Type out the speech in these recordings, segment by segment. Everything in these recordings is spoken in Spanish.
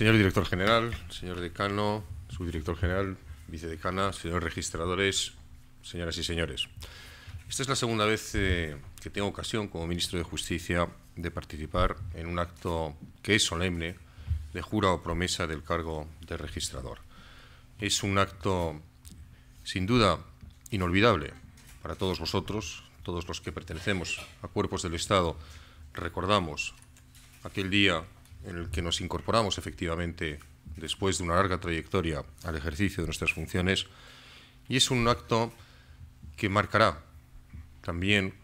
Señor director general, señor decano, subdirector general, vicedecana, señores registradores, señoras y señores. Esta es la segunda vez eh, que tengo ocasión como ministro de Justicia de participar en un acto que es solemne de jura o promesa del cargo de registrador. Es un acto sin duda inolvidable para todos vosotros, todos los que pertenecemos a cuerpos del Estado, recordamos aquel día en el que nos incorporamos efectivamente después de una larga trayectoria al ejercicio de nuestras funciones y es un acto que marcará también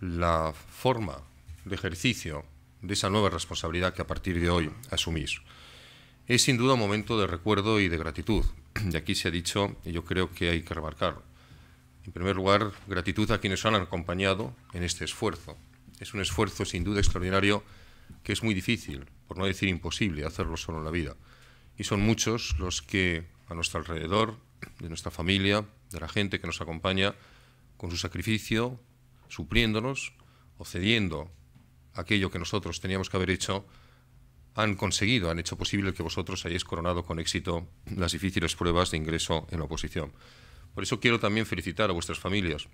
la forma de ejercicio de esa nueva responsabilidad que a partir de hoy asumís. Es sin duda un momento de recuerdo y de gratitud. Y aquí se ha dicho, y yo creo que hay que remarcarlo. En primer lugar, gratitud a quienes han acompañado en este esfuerzo. Es un esfuerzo sin duda extraordinario que es muy difícil, por no decir imposible, hacerlo solo en la vida. Y son muchos los que a nuestro alrededor, de nuestra familia, de la gente que nos acompaña, con su sacrificio, supliéndonos o cediendo aquello que nosotros teníamos que haber hecho, han conseguido, han hecho posible que vosotros hayáis coronado con éxito las difíciles pruebas de ingreso en la oposición. Por eso quiero también felicitar a vuestras familias,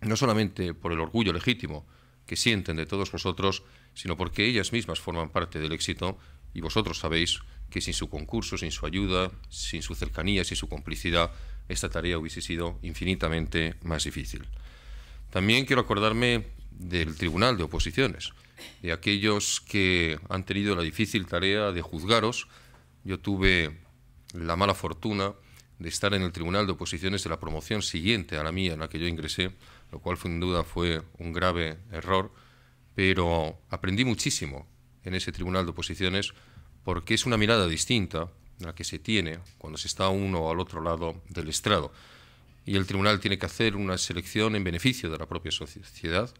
no solamente por el orgullo legítimo, que sienten de todos vosotros, sino porque ellas mismas forman parte del éxito y vosotros sabéis que sin su concurso, sin su ayuda, sin su cercanía, sin su complicidad, esta tarea hubiese sido infinitamente más difícil. También quiero acordarme del Tribunal de Oposiciones, de aquellos que han tenido la difícil tarea de juzgaros. Yo tuve la mala fortuna de estar en el Tribunal de Oposiciones de la promoción siguiente a la mía en la que yo ingresé, lo cual sin duda fue un grave error, pero aprendí muchísimo en ese tribunal de oposiciones porque es una mirada distinta la que se tiene cuando se está uno al otro lado del estrado. Y el tribunal tiene que hacer una selección en beneficio de la propia sociedad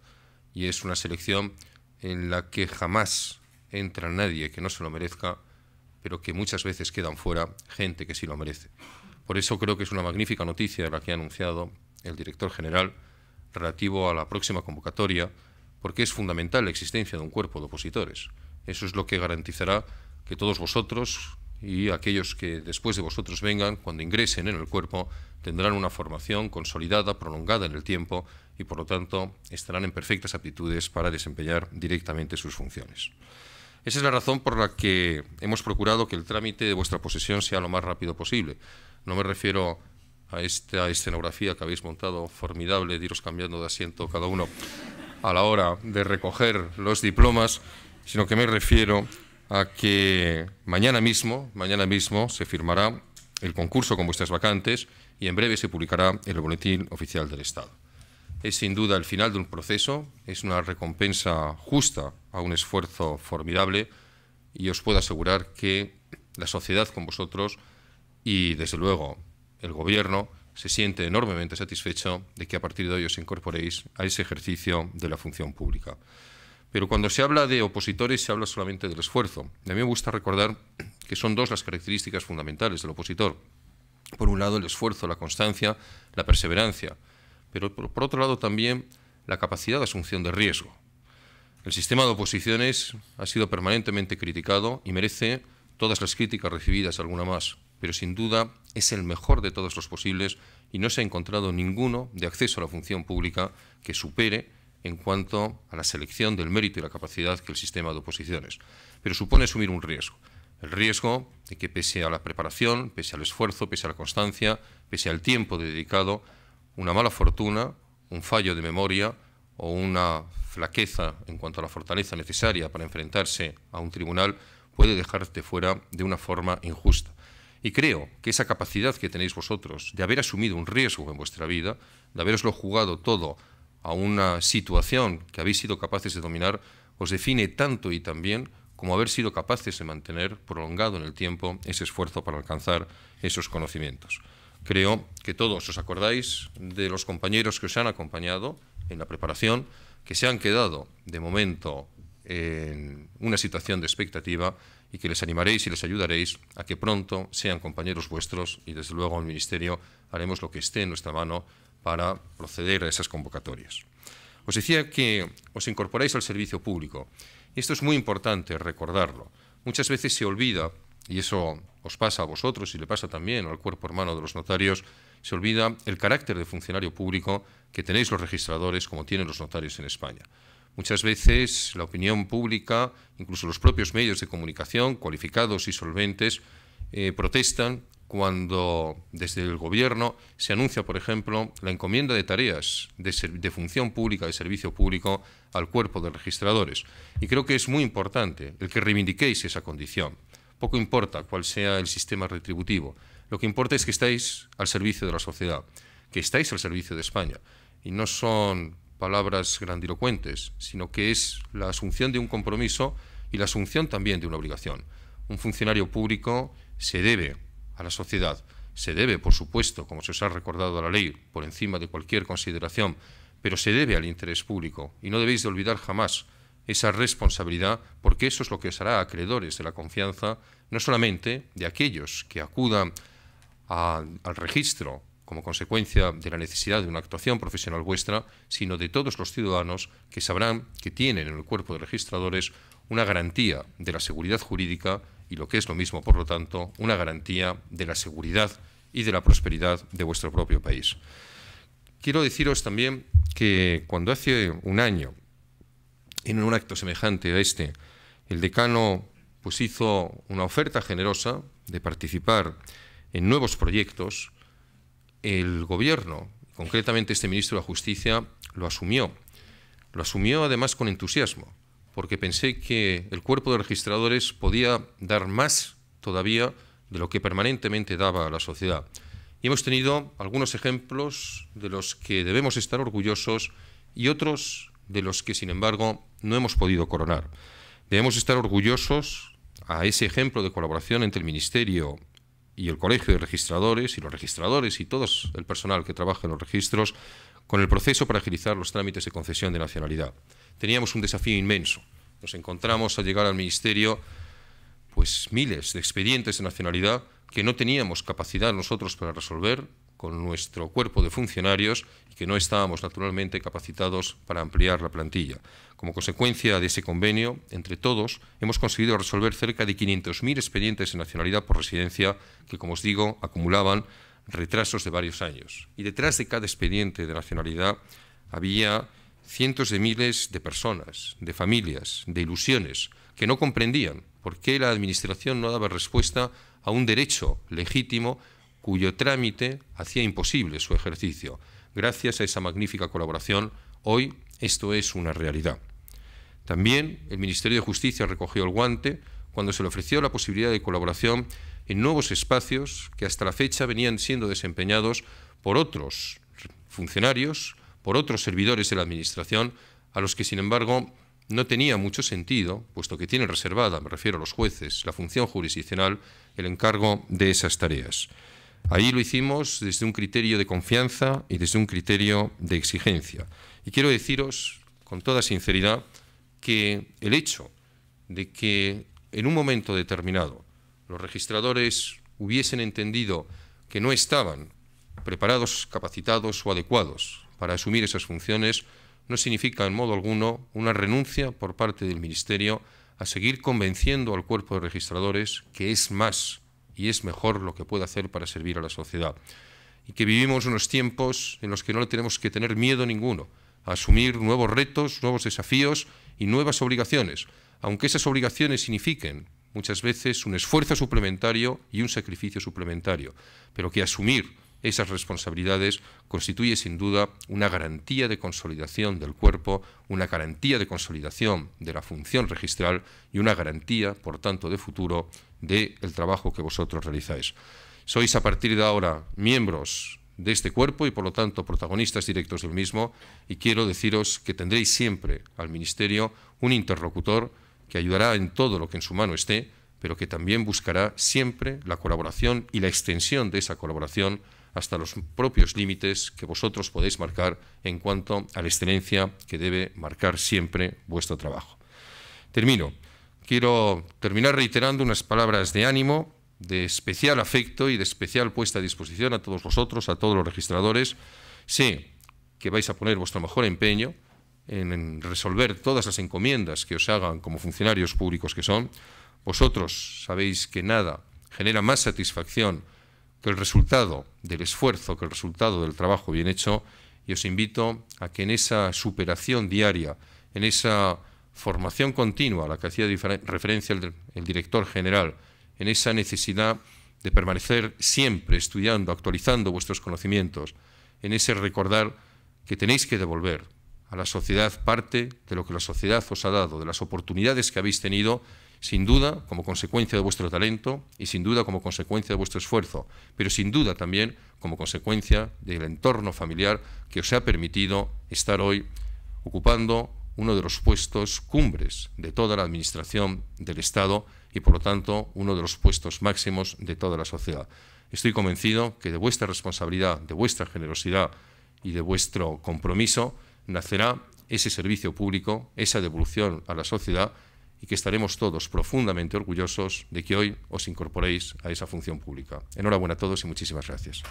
y es una selección en la que jamás entra nadie que no se lo merezca, pero que muchas veces quedan fuera gente que sí lo merece. Por eso creo que es una magnífica noticia la que ha anunciado el director general relativo a la próxima convocatoria, porque es fundamental la existencia de un cuerpo de opositores. Eso es lo que garantizará que todos vosotros y aquellos que después de vosotros vengan, cuando ingresen en el cuerpo, tendrán una formación consolidada, prolongada en el tiempo y por lo tanto estarán en perfectas aptitudes para desempeñar directamente sus funciones. Esa es la razón por la que hemos procurado que el trámite de vuestra posesión sea lo más rápido posible. No me refiero a a esta escenografía que habéis montado, formidable, de iros cambiando de asiento cada uno a la hora de recoger los diplomas, sino que me refiero a que mañana mismo, mañana mismo se firmará el concurso con vuestras vacantes y en breve se publicará el boletín oficial del Estado. Es sin duda el final de un proceso, es una recompensa justa a un esfuerzo formidable y os puedo asegurar que la sociedad con vosotros y desde luego el Gobierno se siente enormemente satisfecho de que a partir de hoy os incorporéis a ese ejercicio de la función pública. Pero cuando se habla de opositores se habla solamente del esfuerzo. A mí me gusta recordar que son dos las características fundamentales del opositor. Por un lado, el esfuerzo, la constancia, la perseverancia, pero por, por otro lado también la capacidad de asunción de riesgo. El sistema de oposiciones ha sido permanentemente criticado y merece todas las críticas recibidas, alguna más pero sin duda es el mejor de todos los posibles y no se ha encontrado ninguno de acceso a la función pública que supere en cuanto a la selección del mérito y la capacidad que el sistema de oposiciones. Pero supone asumir un riesgo. El riesgo de que pese a la preparación, pese al esfuerzo, pese a la constancia, pese al tiempo dedicado, una mala fortuna, un fallo de memoria o una flaqueza en cuanto a la fortaleza necesaria para enfrentarse a un tribunal puede dejarte fuera de una forma injusta. Y creo que esa capacidad que tenéis vosotros de haber asumido un riesgo en vuestra vida, de haberoslo jugado todo a una situación que habéis sido capaces de dominar, os define tanto y también como haber sido capaces de mantener prolongado en el tiempo ese esfuerzo para alcanzar esos conocimientos. Creo que todos os acordáis de los compañeros que os han acompañado en la preparación, que se han quedado de momento en una situación de expectativa y que les animaréis y les ayudaréis a que pronto sean compañeros vuestros y desde luego en el Ministerio haremos lo que esté en nuestra mano para proceder a esas convocatorias. Os decía que os incorporáis al servicio público. Esto es muy importante recordarlo. Muchas veces se olvida, y eso os pasa a vosotros y le pasa también al cuerpo hermano de los notarios, se olvida el carácter de funcionario público que tenéis los registradores como tienen los notarios en España. Muchas veces la opinión pública, incluso los propios medios de comunicación, cualificados y solventes, eh, protestan cuando desde el Gobierno se anuncia, por ejemplo, la encomienda de tareas de, de, función pública, de servicio público al cuerpo de registradores. Y creo que es muy importante el que reivindiquéis esa condición. Poco importa cuál sea el sistema retributivo. Lo que importa es que estáis al servicio de la sociedad, que estáis al servicio de España. Y no son palabras grandilocuentes, sino que es la asunción de un compromiso y la asunción también de una obligación. Un funcionario público se debe a la sociedad, se debe, por supuesto, como se os ha recordado a la ley, por encima de cualquier consideración, pero se debe al interés público y no debéis de olvidar jamás esa responsabilidad, porque eso es lo que os hará acreedores de la confianza, no solamente de aquellos que acudan al registro como consecuencia de la necesidad de una actuación profesional vuestra, sino de todos los ciudadanos que sabrán que tienen en el cuerpo de registradores una garantía de la seguridad jurídica y lo que es lo mismo, por lo tanto, una garantía de la seguridad y de la prosperidad de vuestro propio país. Quiero deciros también que cuando hace un año, en un acto semejante a este, el decano pues hizo una oferta generosa de participar en nuevos proyectos el gobierno, concretamente este ministro de la Justicia, lo asumió. Lo asumió además con entusiasmo, porque pensé que el cuerpo de registradores podía dar más todavía de lo que permanentemente daba a la sociedad. Y hemos tenido algunos ejemplos de los que debemos estar orgullosos y otros de los que, sin embargo, no hemos podido coronar. Debemos estar orgullosos a ese ejemplo de colaboración entre el Ministerio y el Colegio de Registradores y los registradores y todo el personal que trabaja en los registros con el proceso para agilizar los trámites de concesión de nacionalidad. Teníamos un desafío inmenso. Nos encontramos al llegar al Ministerio pues miles de expedientes de nacionalidad que no teníamos capacidad nosotros para resolver con nuestro cuerpo de funcionarios y que no estábamos naturalmente capacitados para ampliar la plantilla. Como consecuencia de ese convenio, entre todos, hemos conseguido resolver cerca de 500.000 expedientes de nacionalidad por residencia que, como os digo, acumulaban retrasos de varios años. Y detrás de cada expediente de nacionalidad había cientos de miles de personas, de familias, de ilusiones, que no comprendían por qué la Administración no daba respuesta a un derecho legítimo cuyo trámite hacía imposible su ejercicio. Gracias a esa magnífica colaboración, hoy esto es una realidad. También el Ministerio de Justicia recogió el guante cuando se le ofreció la posibilidad de colaboración en nuevos espacios que hasta la fecha venían siendo desempeñados por otros funcionarios, por otros servidores de la Administración, a los que, sin embargo, no tenía mucho sentido, puesto que tienen reservada, me refiero a los jueces, la función jurisdiccional, el encargo de esas tareas. Ahí lo hicimos desde un criterio de confianza y desde un criterio de exigencia. Y quiero deciros con toda sinceridad que el hecho de que en un momento determinado los registradores hubiesen entendido que no estaban preparados, capacitados o adecuados para asumir esas funciones no significa en modo alguno una renuncia por parte del Ministerio a seguir convenciendo al cuerpo de registradores que es más y es mejor lo que puede hacer para servir a la sociedad. Y que vivimos unos tiempos en los que no le tenemos que tener miedo ninguno a asumir nuevos retos, nuevos desafíos y nuevas obligaciones, aunque esas obligaciones signifiquen muchas veces un esfuerzo suplementario y un sacrificio suplementario, pero que asumir esas responsabilidades constituyen sin duda una garantía de consolidación del cuerpo, una garantía de consolidación de la función registral y una garantía, por tanto, de futuro del trabajo que vosotros realizáis. Sois a partir de ahora miembros de este cuerpo y, por lo tanto, protagonistas directos del mismo y quiero deciros que tendréis siempre al Ministerio un interlocutor que ayudará en todo lo que en su mano esté, pero que también buscará siempre la colaboración y la extensión de esa colaboración hasta los propios límites que vosotros podéis marcar en cuanto a la excelencia que debe marcar siempre vuestro trabajo. Termino. Quiero terminar reiterando unas palabras de ánimo, de especial afecto y de especial puesta a disposición a todos vosotros, a todos los registradores. Sé que vais a poner vuestro mejor empeño en resolver todas las encomiendas que os hagan como funcionarios públicos que son. Vosotros sabéis que nada genera más satisfacción que el resultado del esfuerzo, que el resultado del trabajo bien hecho, y os invito a que en esa superación diaria, en esa formación continua a la que hacía referencia el, director general, en esa necesidad de permanecer siempre estudiando, actualizando vuestros conocimientos, en ese recordar que tenéis que devolver a la sociedad parte de lo que la sociedad os ha dado, de las oportunidades que habéis tenido sin duda como consecuencia de vuestro talento y sin duda como consecuencia de vuestro esfuerzo, pero sin duda también como consecuencia del entorno familiar que os ha permitido estar hoy ocupando uno de los puestos cumbres de toda la Administración del Estado y, por lo tanto, uno de los puestos máximos de toda la sociedad. Estoy convencido que de vuestra responsabilidad, de vuestra generosidad y de vuestro compromiso nacerá ese servicio público, esa devolución a la sociedad y que estaremos todos profundamente orgullosos de que hoy os incorporéis a esa función pública. Enhorabuena a todos y muchísimas gracias.